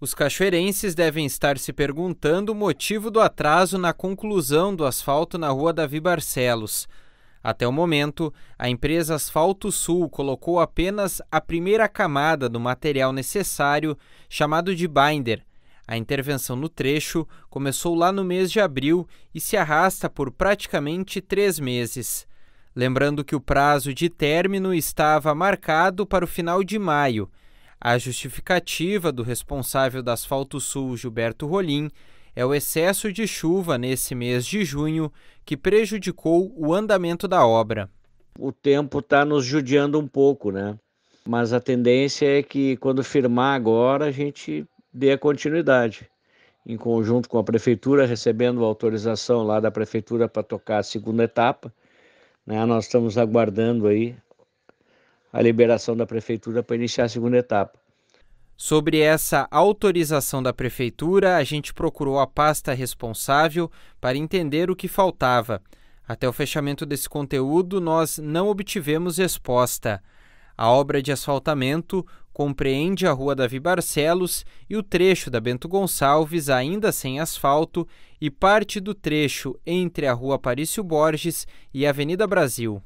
Os cachoeirenses devem estar se perguntando o motivo do atraso na conclusão do asfalto na rua Davi Barcelos. Até o momento, a empresa Asfalto Sul colocou apenas a primeira camada do material necessário, chamado de binder. A intervenção no trecho começou lá no mês de abril e se arrasta por praticamente três meses. Lembrando que o prazo de término estava marcado para o final de maio a justificativa do responsável da Asfalto Sul, Gilberto Rolim, é o excesso de chuva nesse mês de junho que prejudicou o andamento da obra. O tempo está nos judiando um pouco, né? Mas a tendência é que quando firmar agora a gente dê a continuidade. Em conjunto com a prefeitura, recebendo autorização lá da prefeitura para tocar a segunda etapa. Né? Nós estamos aguardando aí a liberação da prefeitura para iniciar a segunda etapa. Sobre essa autorização da prefeitura, a gente procurou a pasta responsável para entender o que faltava. Até o fechamento desse conteúdo, nós não obtivemos resposta. A obra de asfaltamento compreende a Rua Davi Barcelos e o trecho da Bento Gonçalves, ainda sem asfalto, e parte do trecho entre a Rua Parício Borges e a Avenida Brasil.